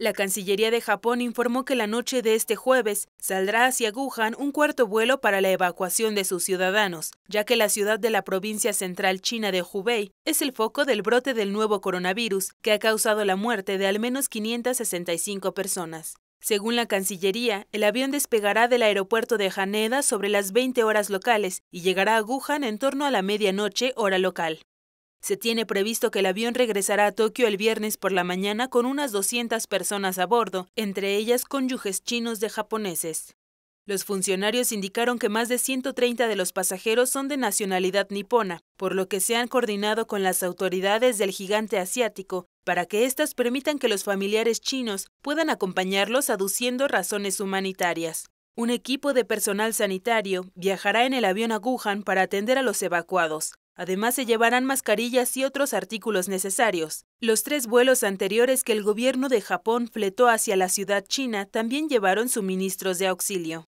La Cancillería de Japón informó que la noche de este jueves saldrá hacia Wuhan un cuarto vuelo para la evacuación de sus ciudadanos, ya que la ciudad de la provincia central china de Hubei es el foco del brote del nuevo coronavirus que ha causado la muerte de al menos 565 personas. Según la Cancillería, el avión despegará del aeropuerto de Haneda sobre las 20 horas locales y llegará a Wuhan en torno a la medianoche hora local. Se tiene previsto que el avión regresará a Tokio el viernes por la mañana con unas 200 personas a bordo, entre ellas cónyuges chinos de japoneses. Los funcionarios indicaron que más de 130 de los pasajeros son de nacionalidad nipona, por lo que se han coordinado con las autoridades del gigante asiático para que éstas permitan que los familiares chinos puedan acompañarlos aduciendo razones humanitarias. Un equipo de personal sanitario viajará en el avión a Wuhan para atender a los evacuados, Además, se llevarán mascarillas y otros artículos necesarios. Los tres vuelos anteriores que el gobierno de Japón fletó hacia la ciudad china también llevaron suministros de auxilio.